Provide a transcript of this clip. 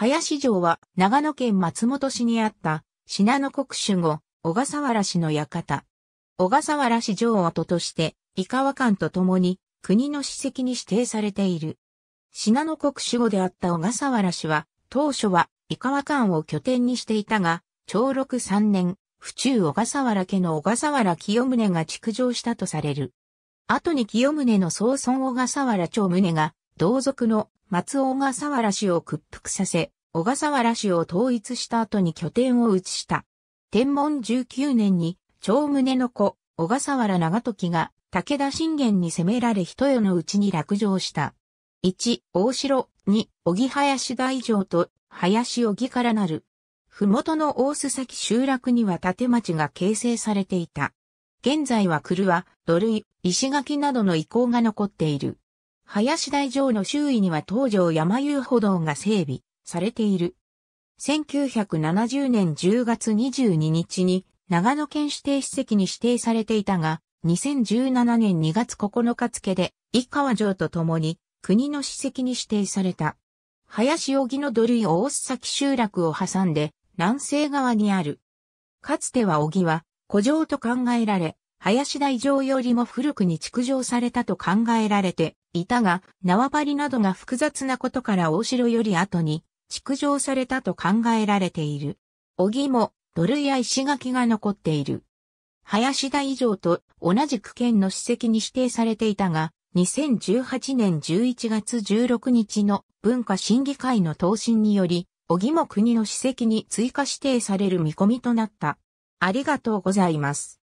林城は長野県松本市にあった信濃国守護、小笠原氏の館。小笠原氏城跡として、伊川館とともに国の史跡に指定されている。信濃国守護であった小笠原氏は、当初は伊川館を拠点にしていたが、長禄3年、府中小笠原家の小笠原清宗が築城したとされる。後に清宗の総孫小笠原長宗が同族の松尾笠原氏を屈服させ、小笠原氏を統一した後に拠点を移した。天文19年に、長宗の子、小笠原長時が武田信玄に攻められ一夜のうちに落城した。1、大城、2、小木林大城と林小木からなる。麓の大須崎集落には建町が形成されていた。現在は狂土塁、石垣などの遺構が残っている。林大城の周囲には東城山遊歩道が整備されている。1970年10月22日に長野県指定史跡に指定されていたが、2017年2月9日付で、伊川城と共に国の史跡に指定された。林小木の土塁大須崎集落を挟んで南西側にある。かつては小木は古城と考えられ、林大城よりも古くに築城されたと考えられていたが、縄張りなどが複雑なことから大城より後に築城されたと考えられている。小木も土塁や石垣が残っている。林田以上と同じく県の史跡に指定されていたが、2018年11月16日の文化審議会の答申により、小木も国の史跡に追加指定される見込みとなった。ありがとうございます。